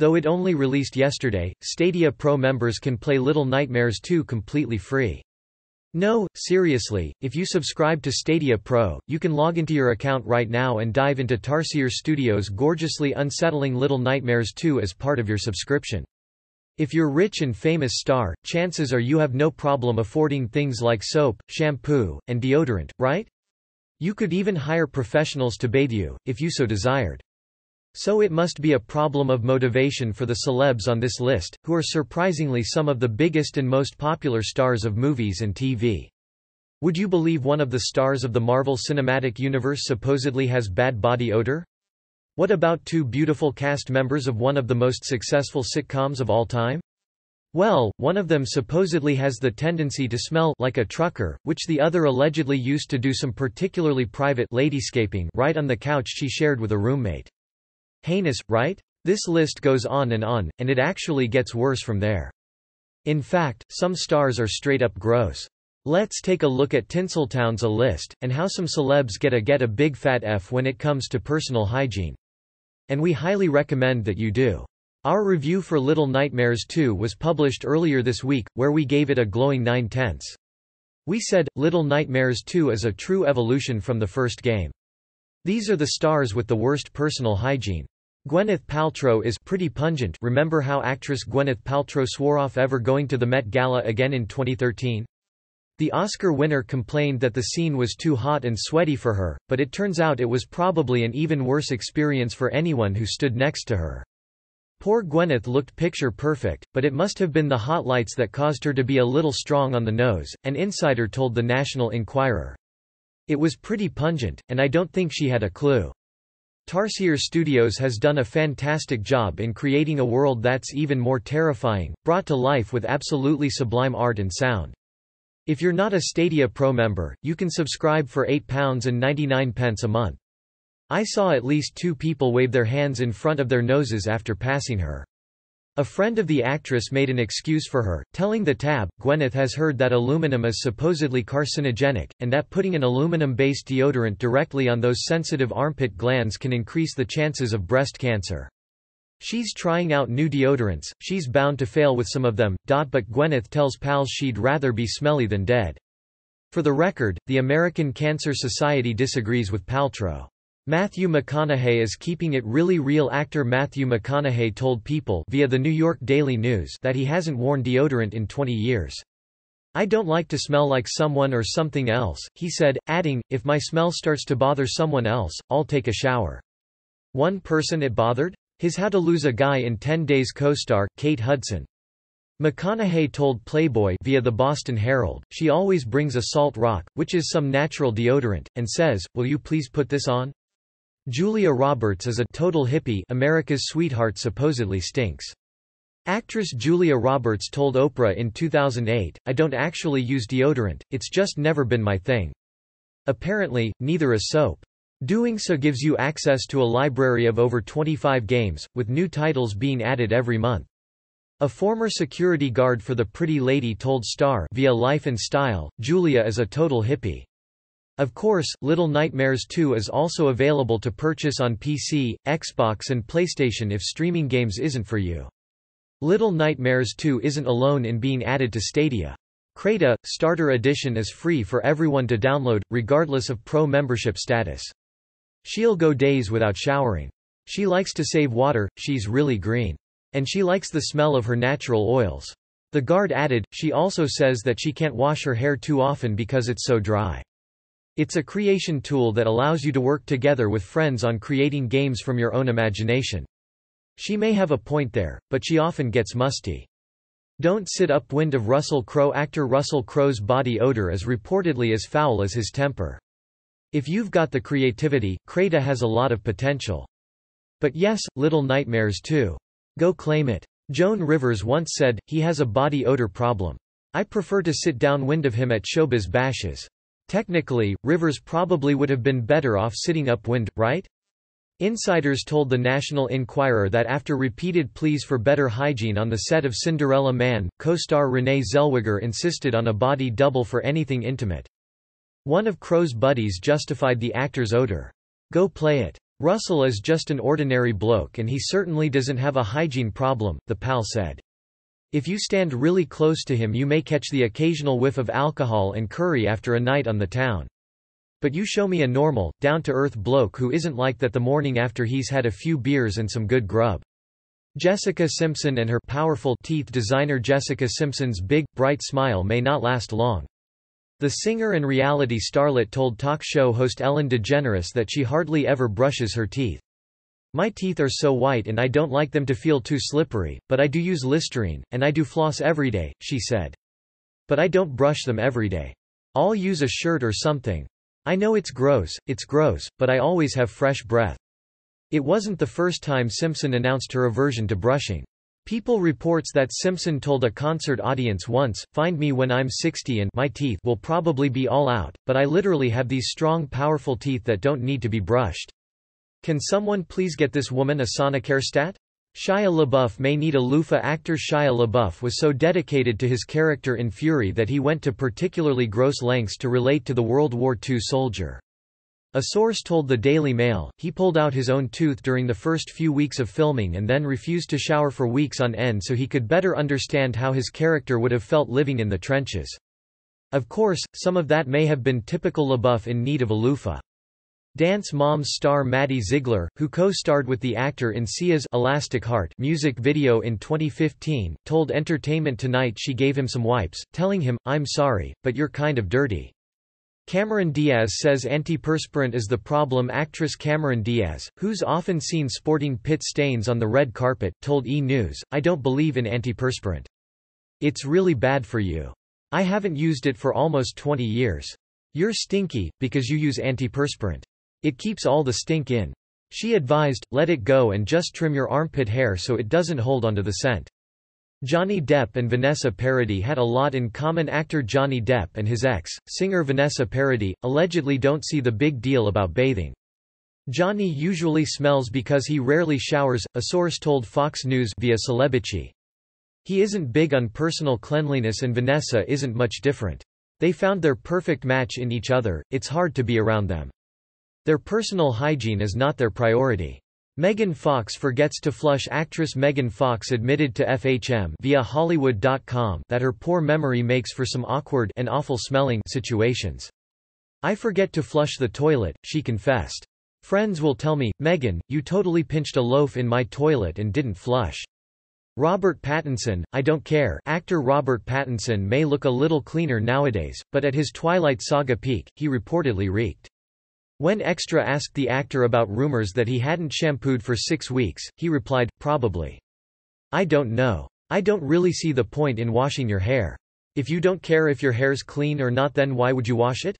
Though it only released yesterday, Stadia Pro members can play Little Nightmares 2 completely free. No, seriously, if you subscribe to Stadia Pro, you can log into your account right now and dive into Tarsier Studios' gorgeously unsettling Little Nightmares 2 as part of your subscription. If you're rich and famous star, chances are you have no problem affording things like soap, shampoo, and deodorant, right? You could even hire professionals to bathe you, if you so desired. So it must be a problem of motivation for the celebs on this list, who are surprisingly some of the biggest and most popular stars of movies and TV. Would you believe one of the stars of the Marvel Cinematic Universe supposedly has bad body odor? What about two beautiful cast members of one of the most successful sitcoms of all time? Well, one of them supposedly has the tendency to smell like a trucker, which the other allegedly used to do some particularly private ladyscaping right on the couch she shared with a roommate. Heinous, right? This list goes on and on, and it actually gets worse from there. In fact, some stars are straight up gross. Let's take a look at Tinseltown's A List, and how some celebs get a get a big fat F when it comes to personal hygiene. And we highly recommend that you do. Our review for Little Nightmares 2 was published earlier this week, where we gave it a glowing 9 tenths. We said, Little Nightmares 2 is a true evolution from the first game. These are the stars with the worst personal hygiene. Gwyneth Paltrow is pretty pungent remember how actress Gwyneth Paltrow swore off ever going to the Met Gala again in 2013? The Oscar winner complained that the scene was too hot and sweaty for her, but it turns out it was probably an even worse experience for anyone who stood next to her. Poor Gwyneth looked picture perfect, but it must have been the hot lights that caused her to be a little strong on the nose, an insider told the National Enquirer. It was pretty pungent, and I don't think she had a clue. Tarsier Studios has done a fantastic job in creating a world that's even more terrifying, brought to life with absolutely sublime art and sound. If you're not a Stadia Pro member, you can subscribe for £8.99 a month. I saw at least two people wave their hands in front of their noses after passing her. A friend of the actress made an excuse for her, telling the tab, Gwyneth has heard that aluminum is supposedly carcinogenic, and that putting an aluminum-based deodorant directly on those sensitive armpit glands can increase the chances of breast cancer. She's trying out new deodorants, she's bound to fail with some of them, but Gwyneth tells pals she'd rather be smelly than dead. For the record, the American Cancer Society disagrees with Paltrow. Matthew McConaughey is keeping it really real actor Matthew McConaughey told People via the New York Daily News that he hasn't worn deodorant in 20 years. I don't like to smell like someone or something else, he said, adding, if my smell starts to bother someone else, I'll take a shower. One person it bothered? His How to Lose a Guy in 10 Days co-star, Kate Hudson. McConaughey told Playboy via the Boston Herald, she always brings a salt rock, which is some natural deodorant, and says, will you please put this on? Julia Roberts is a total hippie America's sweetheart supposedly stinks. Actress Julia Roberts told Oprah in 2008, I don't actually use deodorant, it's just never been my thing. Apparently, neither is soap. Doing so gives you access to a library of over 25 games, with new titles being added every month. A former security guard for The Pretty Lady told Star via Life and Style, Julia is a total hippie. Of course, Little Nightmares 2 is also available to purchase on PC, Xbox and PlayStation if streaming games isn't for you. Little Nightmares 2 isn't alone in being added to Stadia. Krata, Starter Edition is free for everyone to download, regardless of pro membership status. She'll go days without showering. She likes to save water, she's really green. And she likes the smell of her natural oils. The guard added, she also says that she can't wash her hair too often because it's so dry. It's a creation tool that allows you to work together with friends on creating games from your own imagination. She may have a point there, but she often gets musty. Don't sit upwind of Russell Crowe actor Russell Crowe's body odor is reportedly as foul as his temper. If you've got the creativity, Kreta has a lot of potential. But yes, little nightmares too. Go claim it. Joan Rivers once said, he has a body odor problem. I prefer to sit downwind of him at showbiz bashes. Technically, Rivers probably would have been better off sitting upwind, right? Insiders told the National Enquirer that after repeated pleas for better hygiene on the set of Cinderella Man, co-star Renee Zellweger insisted on a body double for anything intimate. One of Crow's buddies justified the actor's odor. Go play it. Russell is just an ordinary bloke and he certainly doesn't have a hygiene problem, the pal said. If you stand really close to him you may catch the occasional whiff of alcohol and curry after a night on the town. But you show me a normal, down-to-earth bloke who isn't like that the morning after he's had a few beers and some good grub. Jessica Simpson and her powerful teeth designer Jessica Simpson's big, bright smile may not last long. The singer and reality starlet told talk show host Ellen DeGeneres that she hardly ever brushes her teeth. My teeth are so white and I don't like them to feel too slippery, but I do use Listerine, and I do floss every day, she said. But I don't brush them every day. I'll use a shirt or something. I know it's gross, it's gross, but I always have fresh breath. It wasn't the first time Simpson announced her aversion to brushing. People reports that Simpson told a concert audience once, find me when I'm 60 and my teeth will probably be all out, but I literally have these strong powerful teeth that don't need to be brushed. Can someone please get this woman a Sonicare stat? Shia LaBeouf may need a loofah Actor Shia LaBeouf was so dedicated to his character in Fury that he went to particularly gross lengths to relate to the World War II soldier. A source told the Daily Mail, he pulled out his own tooth during the first few weeks of filming and then refused to shower for weeks on end so he could better understand how his character would have felt living in the trenches. Of course, some of that may have been typical LaBeouf in need of a loofah. Dance Moms star Maddie Ziegler, who co-starred with the actor in Sia's Elastic Heart music video in 2015, told Entertainment Tonight she gave him some wipes, telling him, I'm sorry, but you're kind of dirty. Cameron Diaz says antiperspirant is the problem actress Cameron Diaz, who's often seen sporting pit stains on the red carpet, told E! News, I don't believe in antiperspirant. It's really bad for you. I haven't used it for almost 20 years. You're stinky, because you use antiperspirant. It keeps all the stink in. She advised, let it go and just trim your armpit hair so it doesn't hold onto the scent. Johnny Depp and Vanessa Paradis had a lot in common actor Johnny Depp and his ex, singer Vanessa Paradis, allegedly don't see the big deal about bathing. Johnny usually smells because he rarely showers, a source told Fox News via Celebici. He isn't big on personal cleanliness and Vanessa isn't much different. They found their perfect match in each other, it's hard to be around them. Their personal hygiene is not their priority. Megan Fox forgets to flush Actress Megan Fox admitted to FHM via Hollywood.com that her poor memory makes for some awkward and awful-smelling situations. I forget to flush the toilet, she confessed. Friends will tell me, Megan, you totally pinched a loaf in my toilet and didn't flush. Robert Pattinson, I don't care. Actor Robert Pattinson may look a little cleaner nowadays, but at his Twilight Saga peak, he reportedly reeked. When Extra asked the actor about rumors that he hadn't shampooed for six weeks, he replied, probably. I don't know. I don't really see the point in washing your hair. If you don't care if your hair's clean or not then why would you wash it?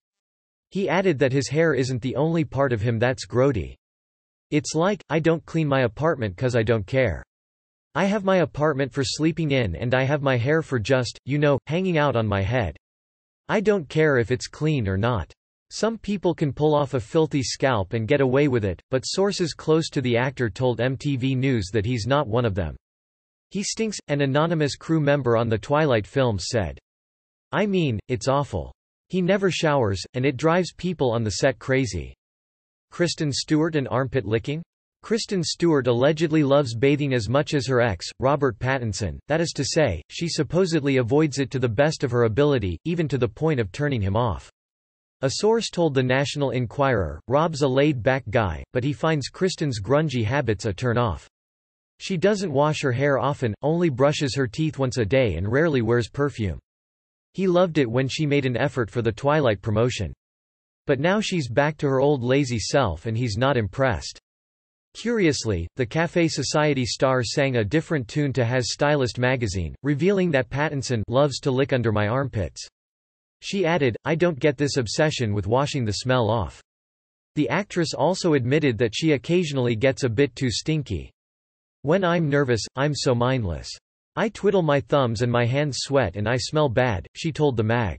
He added that his hair isn't the only part of him that's grody. It's like, I don't clean my apartment cause I don't care. I have my apartment for sleeping in and I have my hair for just, you know, hanging out on my head. I don't care if it's clean or not. Some people can pull off a filthy scalp and get away with it, but sources close to the actor told MTV News that he's not one of them. He stinks, an anonymous crew member on the Twilight films said. I mean, it's awful. He never showers, and it drives people on the set crazy. Kristen Stewart and armpit licking? Kristen Stewart allegedly loves bathing as much as her ex, Robert Pattinson, that is to say, she supposedly avoids it to the best of her ability, even to the point of turning him off. A source told the National Enquirer, Rob's a laid-back guy, but he finds Kristen's grungy habits a turn-off. She doesn't wash her hair often, only brushes her teeth once a day and rarely wears perfume. He loved it when she made an effort for the Twilight promotion. But now she's back to her old lazy self and he's not impressed. Curiously, the Café Society star sang a different tune to Has Stylist magazine, revealing that Pattinson loves to lick under my armpits. She added, I don't get this obsession with washing the smell off. The actress also admitted that she occasionally gets a bit too stinky. When I'm nervous, I'm so mindless. I twiddle my thumbs and my hands sweat and I smell bad, she told the mag.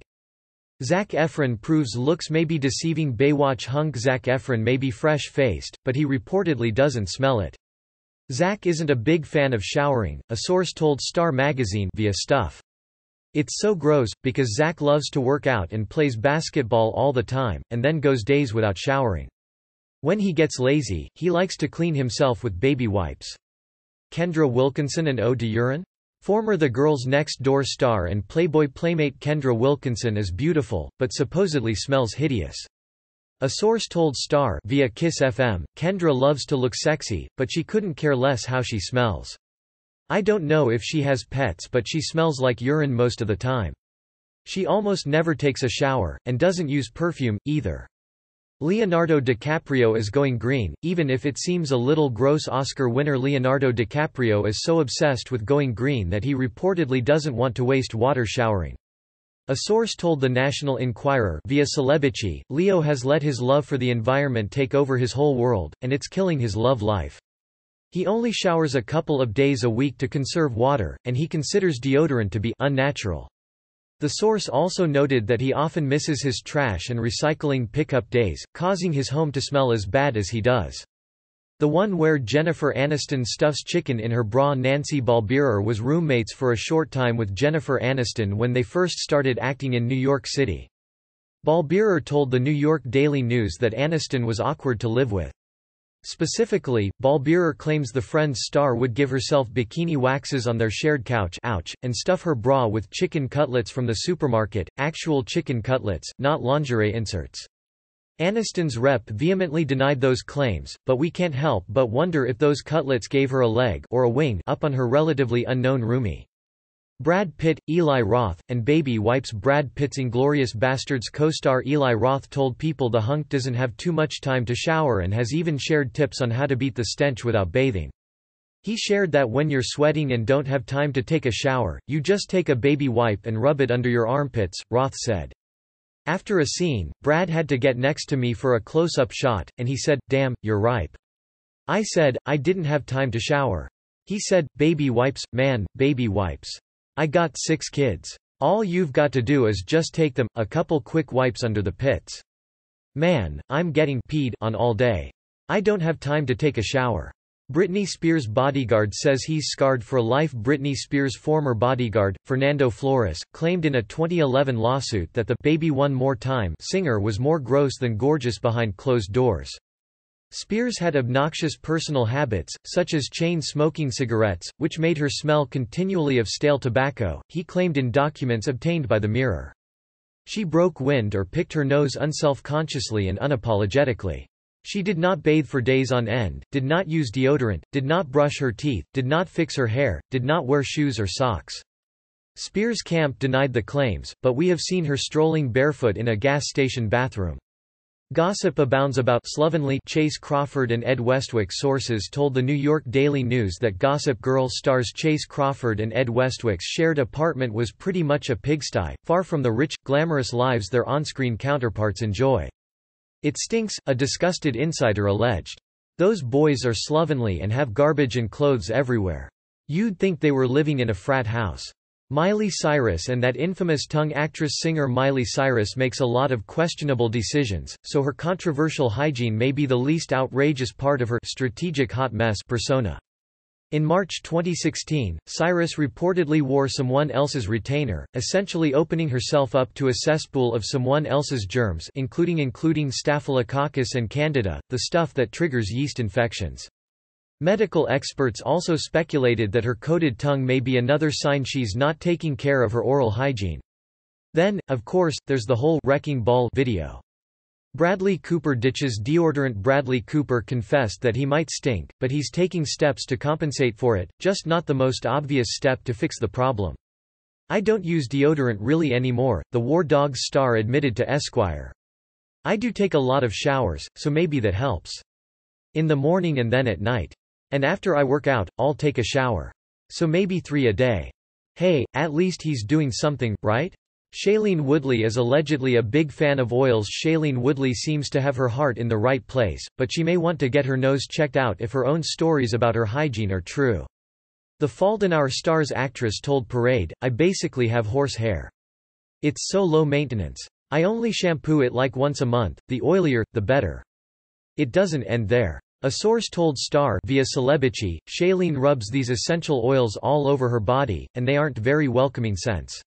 Zac Efron proves looks may be deceiving Baywatch hunk Zac Efron may be fresh-faced, but he reportedly doesn't smell it. Zac isn't a big fan of showering, a source told Star magazine via Stuff. It's so gross, because Zach loves to work out and plays basketball all the time, and then goes days without showering. When he gets lazy, he likes to clean himself with baby wipes. Kendra Wilkinson and Ode Urine? Former The Girls Next Door star and Playboy playmate Kendra Wilkinson is beautiful, but supposedly smells hideous. A source told Star via Kiss FM, Kendra loves to look sexy, but she couldn't care less how she smells. I don't know if she has pets but she smells like urine most of the time. She almost never takes a shower, and doesn't use perfume, either. Leonardo DiCaprio is going green, even if it seems a little gross Oscar winner Leonardo DiCaprio is so obsessed with going green that he reportedly doesn't want to waste water showering. A source told the National Enquirer via Celebici, Leo has let his love for the environment take over his whole world, and it's killing his love life. He only showers a couple of days a week to conserve water, and he considers deodorant to be unnatural. The source also noted that he often misses his trash and recycling pickup days, causing his home to smell as bad as he does. The one where Jennifer Aniston stuffs chicken in her bra Nancy Balbeerer was roommates for a short time with Jennifer Aniston when they first started acting in New York City. Balbeerer told the New York Daily News that Aniston was awkward to live with. Specifically, Balbeerer claims the friend's star would give herself bikini waxes on their shared couch ouch, and stuff her bra with chicken cutlets from the supermarket, actual chicken cutlets, not lingerie inserts. Aniston's rep vehemently denied those claims, but we can't help but wonder if those cutlets gave her a leg or a wing up on her relatively unknown roomie. Brad Pitt, Eli Roth, and Baby Wipes Brad Pitt's Inglorious Bastards co-star Eli Roth told people the hunk doesn't have too much time to shower and has even shared tips on how to beat the stench without bathing. He shared that when you're sweating and don't have time to take a shower, you just take a baby wipe and rub it under your armpits, Roth said. After a scene, Brad had to get next to me for a close-up shot, and he said, damn, you're ripe. I said, I didn't have time to shower. He said, baby wipes, man, baby wipes. I got six kids. All you've got to do is just take them, a couple quick wipes under the pits. Man, I'm getting peed on all day. I don't have time to take a shower. Britney Spears' bodyguard says he's scarred for life. Britney Spears' former bodyguard, Fernando Flores, claimed in a 2011 lawsuit that the Baby One More Time singer was more gross than gorgeous behind closed doors. Spears had obnoxious personal habits, such as chain-smoking cigarettes, which made her smell continually of stale tobacco, he claimed in documents obtained by the Mirror. She broke wind or picked her nose unself-consciously and unapologetically. She did not bathe for days on end, did not use deodorant, did not brush her teeth, did not fix her hair, did not wear shoes or socks. Spears Camp denied the claims, but we have seen her strolling barefoot in a gas station bathroom. Gossip abounds about slovenly Chase Crawford and Ed Westwick sources told the New York Daily News that Gossip Girl stars Chase Crawford and Ed Westwick's shared apartment was pretty much a pigsty, far from the rich, glamorous lives their on-screen counterparts enjoy. It stinks, a disgusted insider alleged. Those boys are slovenly and have garbage and clothes everywhere. You'd think they were living in a frat house. Miley Cyrus and that infamous tongue actress-singer Miley Cyrus makes a lot of questionable decisions, so her controversial hygiene may be the least outrageous part of her strategic hot mess persona. In March 2016, Cyrus reportedly wore someone else's retainer, essentially opening herself up to a cesspool of someone else's germs including including staphylococcus and candida, the stuff that triggers yeast infections. Medical experts also speculated that her coated tongue may be another sign she's not taking care of her oral hygiene. Then, of course, there's the whole wrecking ball video. Bradley Cooper ditches deodorant Bradley Cooper confessed that he might stink, but he's taking steps to compensate for it, just not the most obvious step to fix the problem. I don't use deodorant really anymore, the War Dogs star admitted to Esquire. I do take a lot of showers, so maybe that helps. In the morning and then at night. And after I work out, I'll take a shower. So maybe three a day. Hey, at least he's doing something, right? Shailene Woodley is allegedly a big fan of oils Shailene Woodley seems to have her heart in the right place, but she may want to get her nose checked out if her own stories about her hygiene are true. The Fault in Our Stars actress told Parade, I basically have horse hair. It's so low maintenance. I only shampoo it like once a month, the oilier, the better. It doesn't end there. A source told Star via Celebici, Shailene rubs these essential oils all over her body, and they aren't very welcoming scents.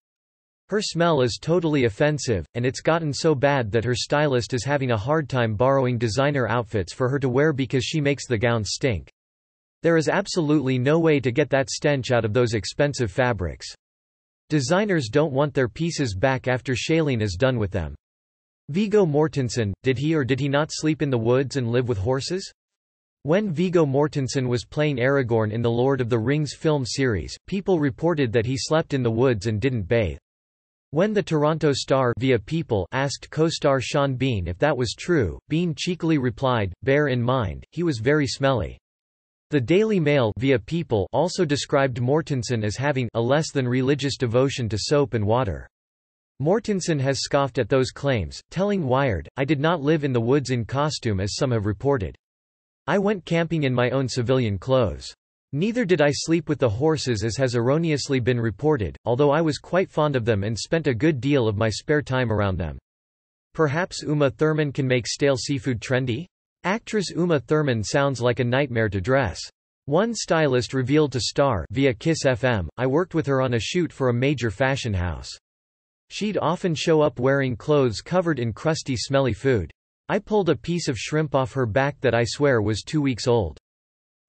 Her smell is totally offensive, and it's gotten so bad that her stylist is having a hard time borrowing designer outfits for her to wear because she makes the gowns stink. There is absolutely no way to get that stench out of those expensive fabrics. Designers don't want their pieces back after Shailene is done with them. Vigo Mortensen, did he or did he not sleep in the woods and live with horses? When Vigo Mortensen was playing Aragorn in the Lord of the Rings film series, people reported that he slept in the woods and didn't bathe. When the Toronto Star via People asked co-star Sean Bean if that was true, Bean cheekily replied, bear in mind, he was very smelly. The Daily Mail via People also described Mortensen as having a less than religious devotion to soap and water. Mortensen has scoffed at those claims, telling Wired, I did not live in the woods in costume as some have reported. I went camping in my own civilian clothes. Neither did I sleep with the horses as has erroneously been reported, although I was quite fond of them and spent a good deal of my spare time around them. Perhaps Uma Thurman can make stale seafood trendy? Actress Uma Thurman sounds like a nightmare to dress. One stylist revealed to Star via Kiss FM, I worked with her on a shoot for a major fashion house. She'd often show up wearing clothes covered in crusty smelly food. I pulled a piece of shrimp off her back that I swear was two weeks old.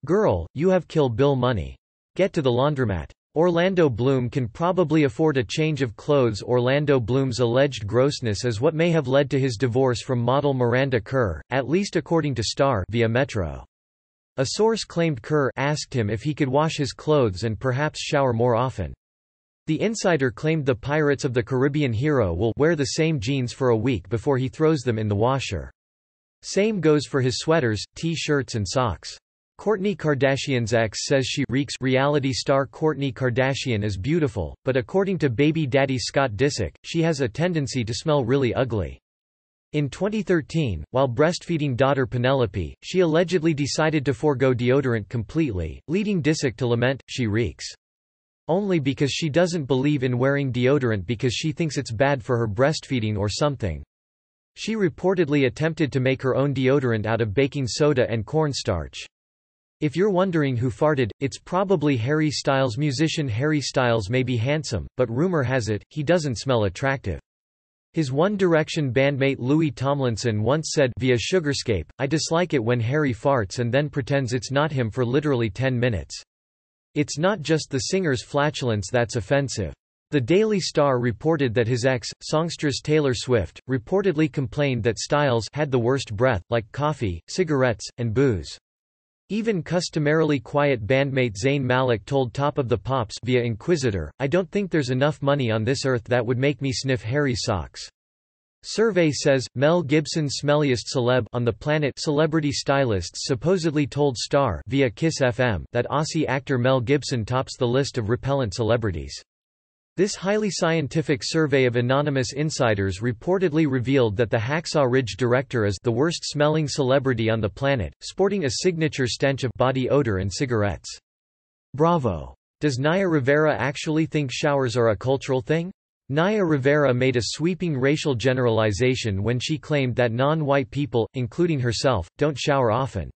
Girl, you have Kill Bill money. Get to the laundromat. Orlando Bloom can probably afford a change of clothes. Orlando Bloom's alleged grossness is what may have led to his divorce from model Miranda Kerr, at least according to Star via Metro. A source claimed Kerr asked him if he could wash his clothes and perhaps shower more often. The insider claimed the Pirates of the Caribbean hero will wear the same jeans for a week before he throws them in the washer. Same goes for his sweaters, t-shirts and socks. Kourtney Kardashian's ex says she reeks reality star Kourtney Kardashian is beautiful, but according to baby daddy Scott Disick, she has a tendency to smell really ugly. In 2013, while breastfeeding daughter Penelope, she allegedly decided to forego deodorant completely, leading Disick to lament, she reeks only because she doesn't believe in wearing deodorant because she thinks it's bad for her breastfeeding or something. She reportedly attempted to make her own deodorant out of baking soda and cornstarch. If you're wondering who farted, it's probably Harry Styles. Musician Harry Styles may be handsome, but rumor has it, he doesn't smell attractive. His One Direction bandmate Louis Tomlinson once said via Sugarscape, I dislike it when Harry farts and then pretends it's not him for literally 10 minutes. It's not just the singer's flatulence that's offensive. The Daily Star reported that his ex, songstress Taylor Swift, reportedly complained that Styles had the worst breath, like coffee, cigarettes, and booze. Even customarily quiet bandmate Zayn Malik told Top of the Pops via Inquisitor, I don't think there's enough money on this earth that would make me sniff hairy socks. Survey says, Mel Gibson's smelliest celeb on the planet celebrity stylists supposedly told Star via Kiss FM that Aussie actor Mel Gibson tops the list of repellent celebrities. This highly scientific survey of anonymous insiders reportedly revealed that the Hacksaw Ridge director is the worst smelling celebrity on the planet, sporting a signature stench of body odor and cigarettes. Bravo! Does Naya Rivera actually think showers are a cultural thing? Naya Rivera made a sweeping racial generalization when she claimed that non-white people, including herself, don't shower often.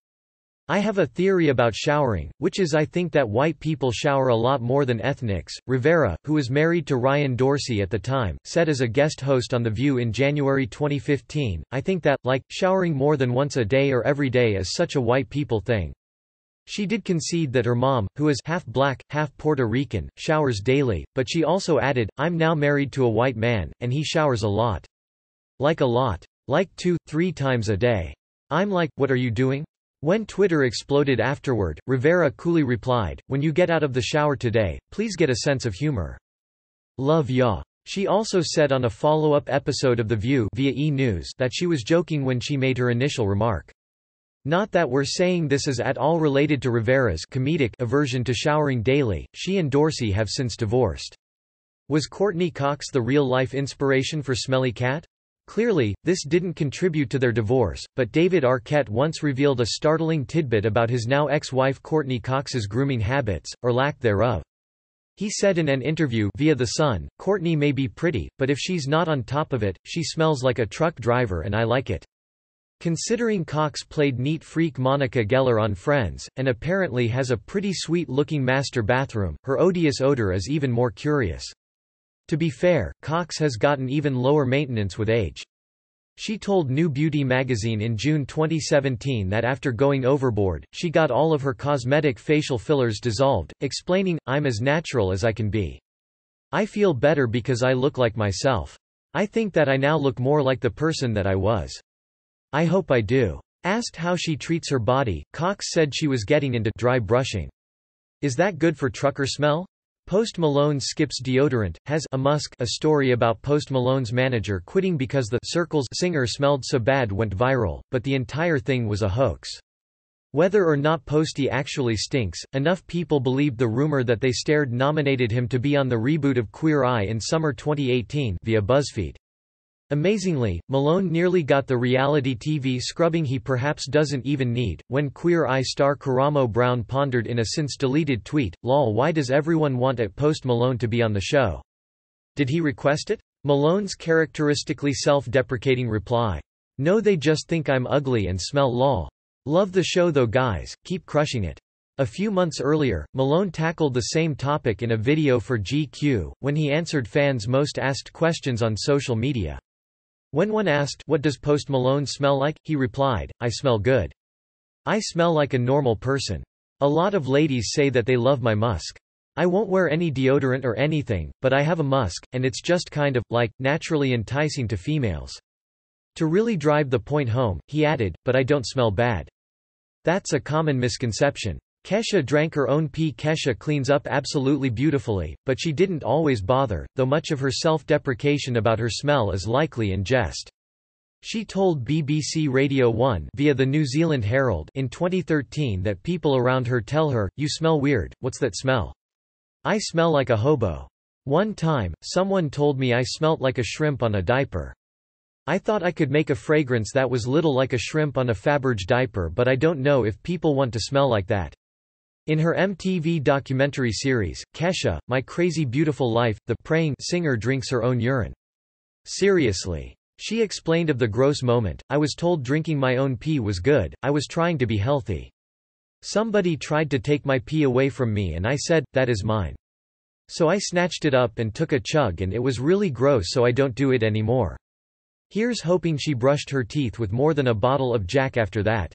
I have a theory about showering, which is I think that white people shower a lot more than ethnics. Rivera, who was married to Ryan Dorsey at the time, said as a guest host on The View in January 2015, I think that, like, showering more than once a day or every day is such a white people thing. She did concede that her mom, who is half black, half Puerto Rican, showers daily, but she also added, I'm now married to a white man, and he showers a lot. Like a lot. Like two, three times a day. I'm like, what are you doing? When Twitter exploded afterward, Rivera coolly replied, when you get out of the shower today, please get a sense of humor. Love ya. She also said on a follow-up episode of The View via E! News that she was joking when she made her initial remark. Not that we're saying this is at all related to Rivera's comedic aversion to showering daily, she and Dorsey have since divorced. Was Courtney Cox the real-life inspiration for Smelly Cat? Clearly, this didn't contribute to their divorce, but David Arquette once revealed a startling tidbit about his now ex-wife Courtney Cox's grooming habits, or lack thereof. He said in an interview via The Sun, Courtney may be pretty, but if she's not on top of it, she smells like a truck driver and I like it. Considering Cox played neat freak Monica Geller on Friends, and apparently has a pretty sweet-looking master bathroom, her odious odor is even more curious. To be fair, Cox has gotten even lower maintenance with age. She told New Beauty magazine in June 2017 that after going overboard, she got all of her cosmetic facial fillers dissolved, explaining, I'm as natural as I can be. I feel better because I look like myself. I think that I now look more like the person that I was. I hope I do. Asked how she treats her body, Cox said she was getting into dry brushing. Is that good for trucker smell? Post Malone skips deodorant, has a musk a story about Post Malone's manager quitting because the Circles singer smelled so bad went viral, but the entire thing was a hoax. Whether or not Posty actually stinks, enough people believed the rumor that They Stared nominated him to be on the reboot of Queer Eye in summer 2018 via BuzzFeed. Amazingly, Malone nearly got the reality TV scrubbing he perhaps doesn't even need. When Queer Eye star Karamo Brown pondered in a since deleted tweet, lol why does everyone want at Post Malone to be on the show? Did he request it? Malone's characteristically self-deprecating reply. No they just think I'm ugly and smell lol. Love the show though guys, keep crushing it. A few months earlier, Malone tackled the same topic in a video for GQ, when he answered fans' most asked questions on social media. When one asked, what does Post Malone smell like, he replied, I smell good. I smell like a normal person. A lot of ladies say that they love my musk. I won't wear any deodorant or anything, but I have a musk, and it's just kind of, like, naturally enticing to females. To really drive the point home, he added, but I don't smell bad. That's a common misconception. Kesha drank her own pee Kesha cleans up absolutely beautifully, but she didn't always bother, though much of her self-deprecation about her smell is likely in jest. She told BBC Radio 1 via the New Zealand Herald in 2013 that people around her tell her, you smell weird, what's that smell? I smell like a hobo. One time, someone told me I smelt like a shrimp on a diaper. I thought I could make a fragrance that was little like a shrimp on a Faberge diaper but I don't know if people want to smell like that. In her MTV documentary series, Kesha, My Crazy Beautiful Life, the praying singer drinks her own urine. Seriously. She explained of the gross moment, I was told drinking my own pee was good, I was trying to be healthy. Somebody tried to take my pee away from me and I said, that is mine. So I snatched it up and took a chug and it was really gross so I don't do it anymore. Here's hoping she brushed her teeth with more than a bottle of Jack after that.